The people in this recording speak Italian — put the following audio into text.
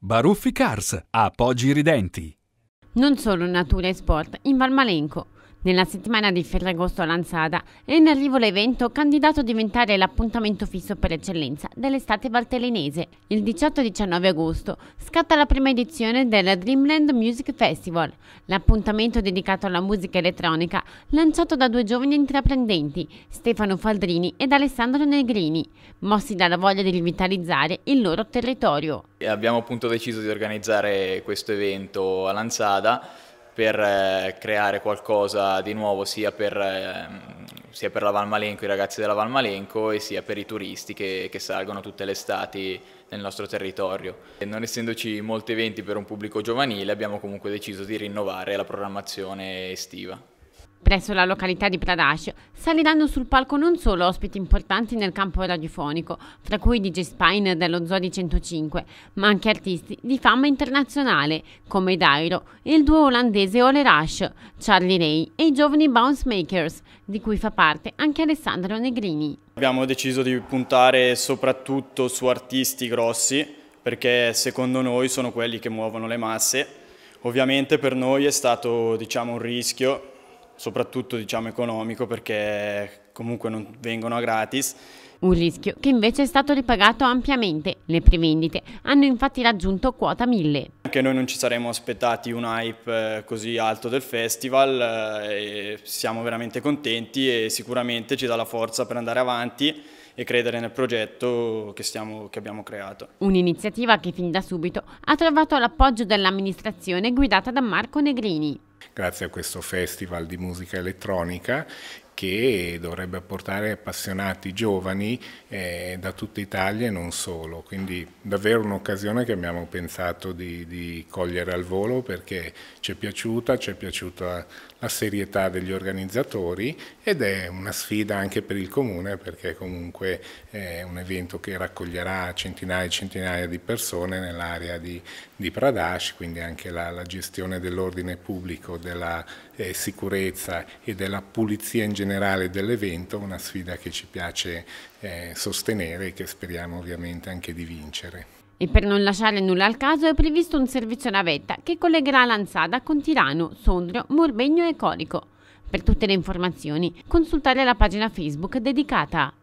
Baruffi Cars, appoggi Ridenti. Non solo natura e sport, in Valmalenco nella settimana di Ferragosto Lanzada è in arrivo l'evento candidato a diventare l'appuntamento fisso per eccellenza dell'estate valtellinese. Il 18-19 agosto scatta la prima edizione del Dreamland Music Festival, l'appuntamento dedicato alla musica elettronica lanciato da due giovani intraprendenti, Stefano Faldrini ed Alessandro Negrini, mossi dalla voglia di rivitalizzare il loro territorio. Abbiamo appunto deciso di organizzare questo evento a Lanzada per eh, creare qualcosa di nuovo sia per, eh, sia per, la Valmalenco, i ragazzi della Valmalenco e sia per i turisti che, che salgono tutte le estati nel nostro territorio. E non essendoci molti eventi per un pubblico giovanile abbiamo comunque deciso di rinnovare la programmazione estiva presso la località di Pradascio, saliranno sul palco non solo ospiti importanti nel campo radiofonico, fra cui DJ Spine dello Zodi 105, ma anche artisti di fama internazionale come Dairo, il duo olandese Ole Rush, Charlie Ray e i giovani Bounce Makers, di cui fa parte anche Alessandro Negrini. Abbiamo deciso di puntare soprattutto su artisti grossi, perché secondo noi sono quelli che muovono le masse. Ovviamente per noi è stato diciamo, un rischio soprattutto diciamo, economico perché comunque non vengono a gratis. Un rischio che invece è stato ripagato ampiamente. Le prevendite hanno infatti raggiunto quota 1000. Anche noi non ci saremmo aspettati un hype eh, così alto del festival, eh, siamo veramente contenti e sicuramente ci dà la forza per andare avanti e credere nel progetto che, stiamo, che abbiamo creato. Un'iniziativa che fin da subito ha trovato l'appoggio dell'amministrazione guidata da Marco Negrini grazie a questo festival di musica elettronica che dovrebbe apportare appassionati giovani eh, da tutta Italia e non solo. Quindi davvero un'occasione che abbiamo pensato di, di cogliere al volo perché ci è piaciuta, ci è piaciuta la serietà degli organizzatori ed è una sfida anche per il comune perché comunque è un evento che raccoglierà centinaia e centinaia di persone nell'area di, di, Pradash, quindi anche la, la gestione dell'ordine pubblico, della eh, sicurezza e della pulizia in generale generale dell'evento, una sfida che ci piace eh, sostenere e che speriamo ovviamente anche di vincere. E per non lasciare nulla al caso è previsto un servizio navetta che collegherà Lanzada con Tirano, Sondrio, Morbegno e Corico. Per tutte le informazioni consultare la pagina Facebook dedicata a